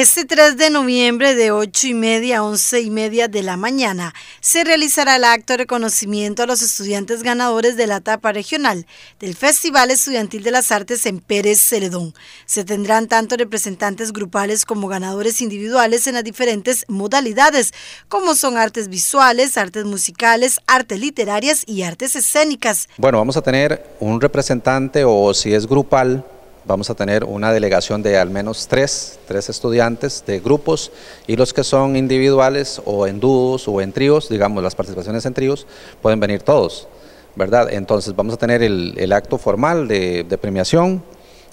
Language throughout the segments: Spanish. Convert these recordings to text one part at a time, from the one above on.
Este 3 de noviembre de 8 y media a 11 y media de la mañana se realizará el acto de reconocimiento a los estudiantes ganadores de la etapa regional del Festival Estudiantil de las Artes en Pérez Celedón. Se tendrán tanto representantes grupales como ganadores individuales en las diferentes modalidades, como son artes visuales, artes musicales, artes literarias y artes escénicas. Bueno, vamos a tener un representante o si es grupal, vamos a tener una delegación de al menos tres, tres estudiantes de grupos y los que son individuales o en dúos o en tríos, digamos las participaciones en tríos, pueden venir todos, ¿verdad? Entonces vamos a tener el, acto formal de, premiación,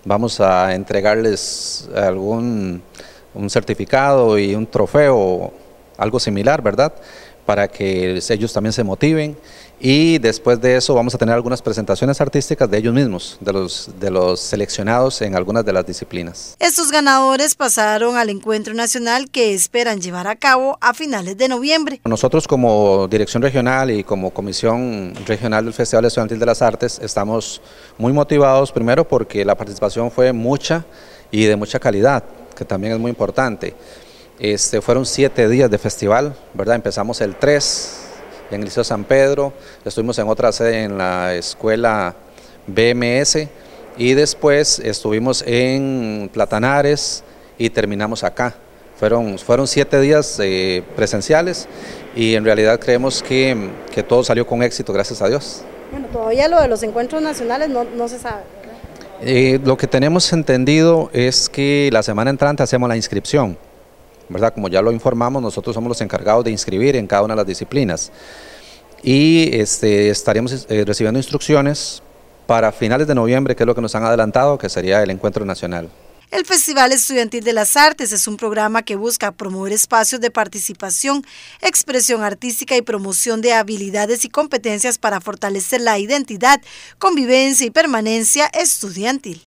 vamos a entregarles algún un certificado y un trofeo algo similar, ¿verdad? Para que ellos también se motiven. Y después de eso vamos a tener algunas presentaciones artísticas de ellos mismos, de los, de los seleccionados en algunas de las disciplinas. Estos ganadores pasaron al encuentro nacional que esperan llevar a cabo a finales de noviembre. Nosotros como Dirección Regional y como Comisión Regional del Festival Estudiantil de las Artes estamos muy motivados, primero porque la participación fue mucha y de mucha calidad, que también es muy importante. Este, fueron siete días de festival, ¿verdad? Empezamos el 3 en el Liceo San Pedro, estuvimos en otra sede en la escuela BMS y después estuvimos en Platanares y terminamos acá. Fueron, fueron siete días eh, presenciales y en realidad creemos que, que, todo salió con éxito, gracias a Dios. Bueno, todavía lo de los encuentros nacionales no, no se sabe. Eh, lo que tenemos entendido es que la semana entrante hacemos la inscripción. ¿verdad? Como ya lo informamos, nosotros somos los encargados de inscribir en cada una de las disciplinas. Y este, estaremos eh, recibiendo instrucciones para finales de noviembre, que es lo que nos han adelantado, que sería el encuentro nacional. El Festival Estudiantil de las Artes es un programa que busca promover espacios de participación, expresión artística y promoción de habilidades y competencias para fortalecer la identidad, convivencia y permanencia estudiantil.